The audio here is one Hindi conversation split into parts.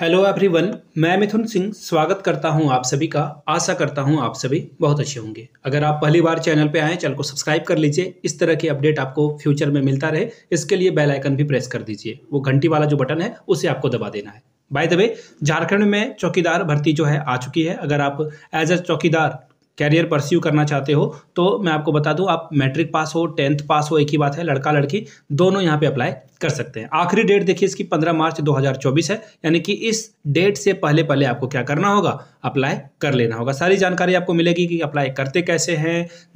हेलो एवरीवन मैं मिथुन सिंह स्वागत करता हूं आप सभी का आशा करता हूं आप सभी बहुत अच्छे होंगे अगर आप पहली बार चैनल पे आए चैनल को सब्सक्राइब कर लीजिए इस तरह की अपडेट आपको फ्यूचर में मिलता रहे इसके लिए बेल आइकन भी प्रेस कर दीजिए वो घंटी वाला जो बटन है उसे आपको दबा देना है बाय द वे झारखंड में चौकीदार भर्ती जो है आ चुकी है अगर आप एज अ चौकीदार कैरियर परस्यू करना चाहते हो तो मैं आपको बता दूं आप मैट्रिक पास हो टेंथ पास हो एक ही बात है लड़का लड़की दोनों यहाँ पे अप्लाई कर सकते हैं आखिरी डेट देखिए इसकी 15 मार्च 2024 है यानी कि इस डेट से पहले पहले आपको क्या करना होगा अप्लाई कर लेना होगा सारी जानकारी आपको मिलेगी कि अप्लाई करते कैसे हैं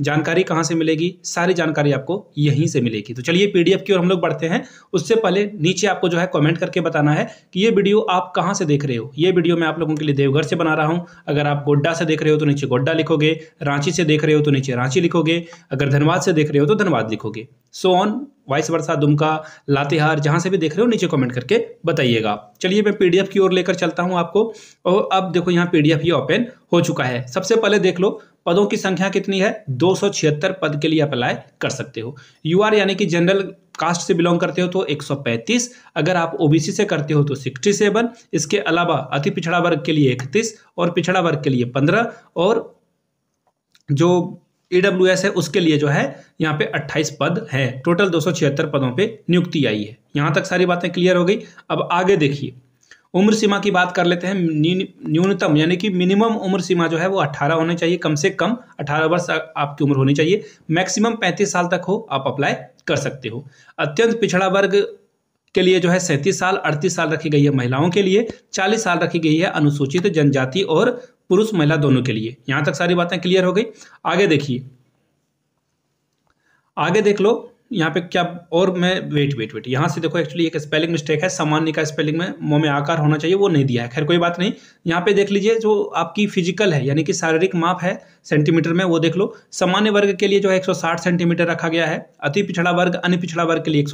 जानकारी कहाँ से मिलेगी सारी जानकारी आपको यहीं से मिलेगी तो चलिए पीडीएफ की ओर हम लोग बढ़ते हैं उससे पहले नीचे आपको जो है कमेंट करके बताना है कि ये वीडियो आप कहाँ से देख रहे हो ये वीडियो मैं आप लोगों के लिए देवघर से बना रहा हूँ अगर आप गोड्डा से देख रहे हो तो नीचे गोड्डा लिखोगे रांची से देख रहे हो तो नीचे रांची लिखोगे अगर धनबाद से देख रहे हो तो धनबाद लिखोगे सो ऑन वाइस वर्षा दुमका लातेहार जहाँ से भी देख रहे हो नीचे कमेंट करके बताइएगा चलिए मैं पीडीएफ की ओर लेकर चलता हूँ आपको और अब देखो यहाँ पीडीएफ ये ओपन हो चुका है सबसे पहले देख लो पदों की संख्या कितनी है दो पद के लिए अप्लाई कर सकते हो यू यानी कि जनरल कास्ट से बिलोंग करते हो तो 135 अगर आप ओबीसी से करते हो तो 67 इसके अलावा अति पिछड़ा वर्ग के लिए 31 और पिछड़ा वर्ग के लिए 15 और जो ई e है उसके लिए जो है यहाँ पे 28 पद है टोटल दो पदों पे नियुक्ति आई है यहाँ तक सारी बातें क्लियर हो गई अब आगे देखिए उम्र सीमा की बात कर लेते हैं न्यूनतम यानी कि मिनिमम उम्र सीमा जो है वो 18 होनी चाहिए कम से कम 18 वर्ष आपकी उम्र होनी चाहिए मैक्सिमम 35 साल तक हो आप अप्लाई कर सकते हो अत्यंत पिछड़ा वर्ग के लिए जो है सैंतीस साल अड़तीस साल रखी गई है महिलाओं के लिए चालीस साल रखी गई है अनुसूचित जनजाति और पुरुष महिला दोनों के लिए यहां तक सारी बातें क्लियर हो गई आगे देखिए आगे देख लो यहाँ पे क्या और मैं वेट वेट वेट यहाँ से देखो एक्चुअली एक स्पेलिंग मिस्टेक है सामान्य का स्पेलिंग में मुँह में आकार होना चाहिए वो नहीं दिया है खैर कोई बात नहीं यहाँ पे देख लीजिए जो आपकी फिजिकल है यानी कि शारीरिक माप है सेंटीमीटर में वो देख लो सामान्य वर्ग के लिए जो है एक सेंटीमीटर रखा गया है अति पिछड़ा वर्ग अन्य पिछड़ा वर्ग के लिए एक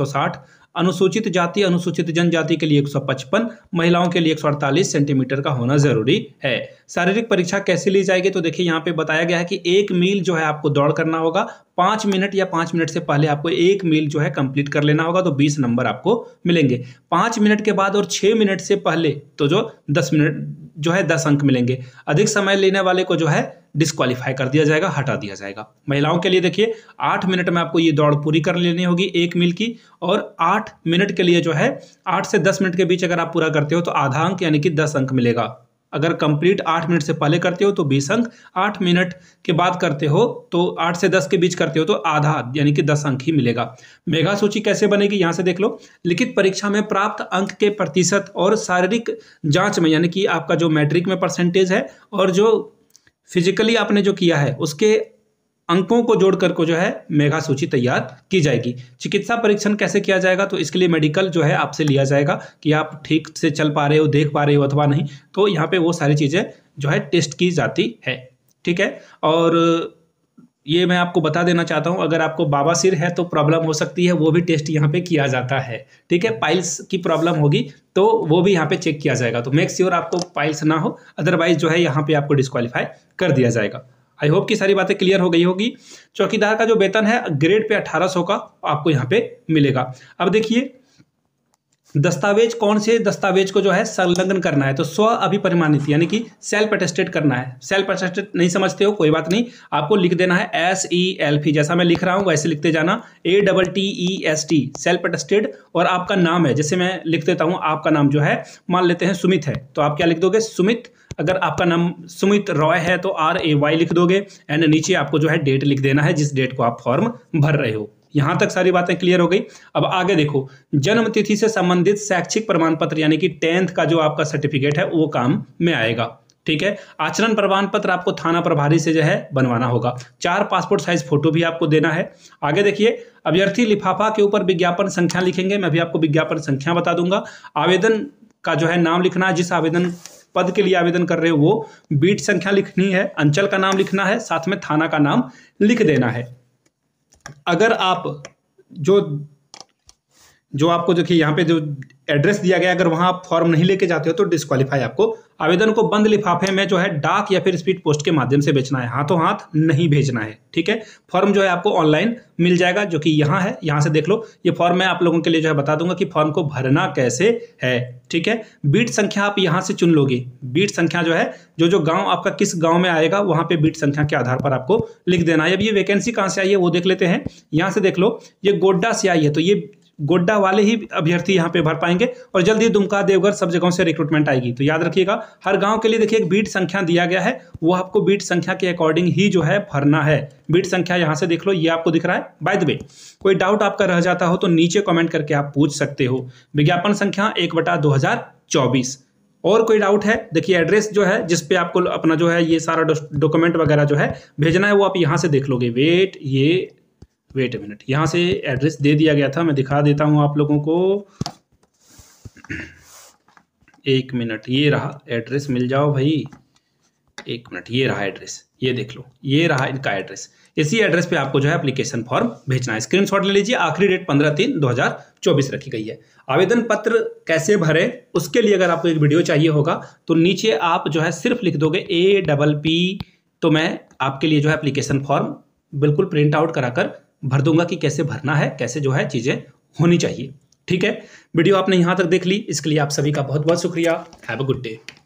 अनुसूचित जाति अनुसूचित जनजाति के लिए 155 महिलाओं के लिए 148 सेंटीमीटर का होना जरूरी है शारीरिक परीक्षा कैसे ली जाएगी तो देखिए यहाँ पे बताया गया है कि एक मील जो है आपको दौड़ करना होगा पांच मिनट या पांच मिनट से पहले आपको एक मील जो है कंप्लीट कर लेना होगा तो बीस नंबर आपको मिलेंगे पांच मिनट के बाद और छह मिनट से पहले तो जो दस मिनट जो है दस अंक मिलेंगे अधिक समय लेने वाले को जो है डिस्कालीफाई कर दिया जाएगा हटा दिया जाएगा महिलाओं के लिए देखिए आठ मिनट में आपको ये दौड़ पूरी कर लेनी होगी एक मील की और आठ मिनट के लिए जो है आठ से दस मिनट के बीच अगर आप पूरा करते हो तो आधा अंक यानी कि दस अंक मिलेगा अगर कंप्लीट आठ मिनट से पहले करते हो तो बीस अंक आठ मिनट के बाद करते हो तो आठ से दस के बीच करते हो तो आधा यानी कि दस अंक ही मिलेगा मेघा सूची कैसे बनेगी यहाँ से देख लो लिखित परीक्षा में प्राप्त अंक के प्रतिशत और शारीरिक जांच में यानी कि आपका जो मैट्रिक में परसेंटेज है और जो फिजिकली आपने जो किया है उसके अंकों को जोड़ को जो है मेघा सूची तैयार की जाएगी चिकित्सा परीक्षण कैसे किया जाएगा तो इसके लिए मेडिकल जो है आपसे लिया जाएगा कि आप ठीक से चल पा रहे हो देख पा रहे हो अथवा नहीं तो यहाँ पे वो सारी चीज़ें जो है टेस्ट की जाती है ठीक है और ये मैं आपको बता देना चाहता हूँ अगर आपको बाबा सिर है तो प्रॉब्लम हो सकती है वो भी टेस्ट यहाँ पे किया जाता है ठीक है पाइल्स की प्रॉब्लम होगी तो वो भी यहाँ पे चेक किया जाएगा तो मेक श्योर आपको पाइल्स ना हो अदरवाइज जो है यहाँ पे आपको डिस्कालीफाई कर दिया जाएगा आई होप की सारी बातें क्लियर हो गई होगी चौकीदार का जो वेतन है ग्रेड पे अठारह का आपको यहाँ पे मिलेगा अब देखिए दस्तावेज कौन से दस्तावेज को जो है संलग्न करना है तो स्व अभिपरिमाणित यानी कि सेल्फ अटेस्टेड करना है सेल्फ अटेस्टेड नहीं समझते हो कोई बात नहीं आपको लिख देना है एस ई एल पी जैसा मैं लिख रहा हूँ वैसे लिखते जाना A double T E S T self attested और आपका नाम है जैसे मैं लिख देता हूँ आपका नाम जो है मान लेते हैं सुमित है तो आप क्या लिख दोगे सुमित अगर आपका नाम सुमित रॉय है तो आर ए वाई लिख दोगे एंड नीचे आपको जो है डेट लिख देना है जिस डेट को आप फॉर्म भर रहे हो यहां तक सारी बातें क्लियर हो गई अब आगे देखो जन्म तिथि से संबंधित शैक्षिक प्रमाण पत्र यानी कि टेंथ का जो आपका सर्टिफिकेट है वो काम में आएगा ठीक है आचरण प्रमाण पत्र आपको थाना प्रभारी से जो है बनवाना होगा चार पासपोर्ट साइज फोटो भी आपको देना है आगे देखिए अभ्यर्थी लिफाफा के ऊपर विज्ञापन संख्या लिखेंगे मैं भी आपको विज्ञापन संख्या बता दूंगा आवेदन का जो है नाम लिखना है जिस आवेदन पद के लिए आवेदन कर रहे हो वो बीट संख्या लिखनी है अंचल का नाम लिखना है साथ में थाना का नाम लिख देना है अगर आप जो जो आपको देखिए यहाँ पे जो एड्रेस दिया गया अगर वहाँ आप फॉर्म नहीं लेके जाते हो तो डिस्कालीफाई आपको आवेदन को बंद लिफाफे में जो है डाक या फिर स्पीड पोस्ट के माध्यम से बेचना है हाथों हाथ नहीं भेजना है ठीक है फॉर्म जो है आपको ऑनलाइन मिल जाएगा जो कि यहाँ है यहाँ से देख लो ये फॉर्म मैं आप लोगों के लिए जो है बता दूंगा कि फॉर्म को भरना कैसे है ठीक है बीट संख्या आप यहाँ से चुन लोगे बीट संख्या जो है जो जो गाँव आपका किस गाँव में आएगा वहाँ पे बीट संख्या के आधार पर आपको लिख देना है अब ये वैकेंसी कहाँ से आई है वो देख लेते हैं यहाँ से देख लो ये गोड्डा से आई है तो ये गोड्डा वाले ही अभ्यर्थी यहाँ पे भर पाएंगे और जल्द ही दुमका देवघर सब जगहों से रिक्रूटमेंट आएगी तो याद रखिएगा हर गांव के लिए देखिए एक बीट संख्या दिया गया है वो आपको बीट संख्या के अकॉर्डिंग ही जो है भरना है बीट संख्या यहाँ से देख लो ये आपको दिख रहा है बाय द वे कोई डाउट आपका रह जाता हो तो नीचे कॉमेंट करके आप पूछ सकते हो विज्ञापन संख्या एक बटा दो और कोई डाउट है देखिए एड्रेस जो है जिस पे आपको अपना जो है ये सारा डॉक्यूमेंट वगैरह जो है भेजना है वो आप यहाँ से देख लोगे वेट ये वेट ए मिनट यहाँ से एड्रेस दे दिया गया था मैं दिखा देता हूँ आप लोगों को एक मिनट ये रहा एड्रेस मिल जाओ भाई एक मिनट ये रहा एड्रेस ये देख लो ये रहा इनका एड्रेस इसी एड्रेस पे आपको जो है एप्लीकेशन फॉर्म भेजना है स्क्रीनशॉट ले लीजिए आखिरी डेट पंद्रह तीन दो हजार चौबीस रखी गई है आवेदन पत्र कैसे भरे उसके लिए अगर आपको एक वीडियो चाहिए होगा तो नीचे आप जो है सिर्फ लिख दोगे ए डबल पी तो मैं आपके लिए जो है एप्लीकेशन फॉर्म बिल्कुल प्रिंट आउट कराकर भर दूंगा कि कैसे भरना है कैसे जो है चीज़ें होनी चाहिए ठीक है वीडियो आपने यहां तक देख ली इसके लिए आप सभी का बहुत बहुत शुक्रिया हैव अ गुड डे